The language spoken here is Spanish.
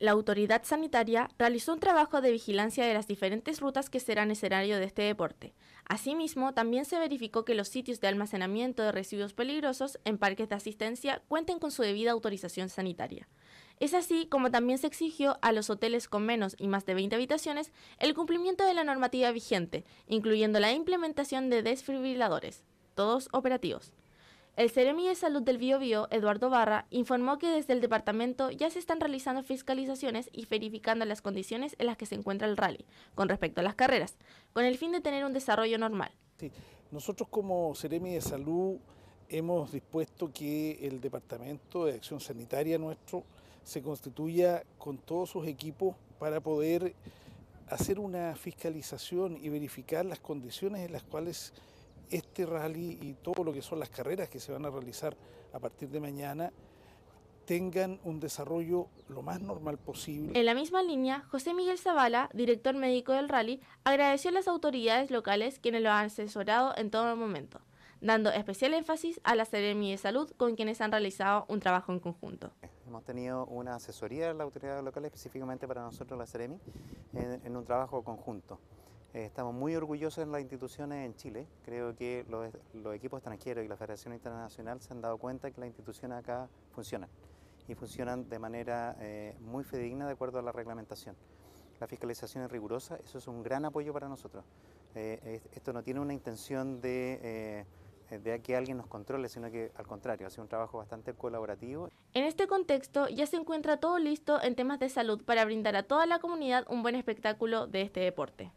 la autoridad sanitaria realizó un trabajo de vigilancia de las diferentes rutas que serán escenario de este deporte. Asimismo, también se verificó que los sitios de almacenamiento de residuos peligrosos en parques de asistencia cuenten con su debida autorización sanitaria. Es así como también se exigió a los hoteles con menos y más de 20 habitaciones el cumplimiento de la normativa vigente, incluyendo la implementación de desfibriladores, todos operativos. El Ceremi de Salud del Bio Bio, Eduardo Barra, informó que desde el departamento ya se están realizando fiscalizaciones y verificando las condiciones en las que se encuentra el rally con respecto a las carreras, con el fin de tener un desarrollo normal. Nosotros como Ceremi de Salud hemos dispuesto que el departamento de acción sanitaria nuestro se constituya con todos sus equipos para poder hacer una fiscalización y verificar las condiciones en las cuales este rally y todo lo que son las carreras que se van a realizar a partir de mañana tengan un desarrollo lo más normal posible. En la misma línea, José Miguel Zavala, director médico del rally, agradeció a las autoridades locales quienes lo han asesorado en todo momento, dando especial énfasis a la Seremi de Salud con quienes han realizado un trabajo en conjunto. Hemos tenido una asesoría de la autoridad local, específicamente para nosotros la Seremi, en un trabajo conjunto. Eh, estamos muy orgullosos en las instituciones en Chile. Creo que los, equipos extranjeros y la Federación Internacional se han dado cuenta que las instituciones acá funcionan y funcionan de manera eh, muy fidedigna de acuerdo a la reglamentación. La fiscalización es rigurosa, eso es un gran apoyo para nosotros. Eh, esto no tiene una intención de de que alguien nos controle, sino que al contrario, hace un trabajo bastante colaborativo. En este contexto ya se encuentra todo listo en temas de salud para brindar a toda la comunidad un buen espectáculo de este deporte.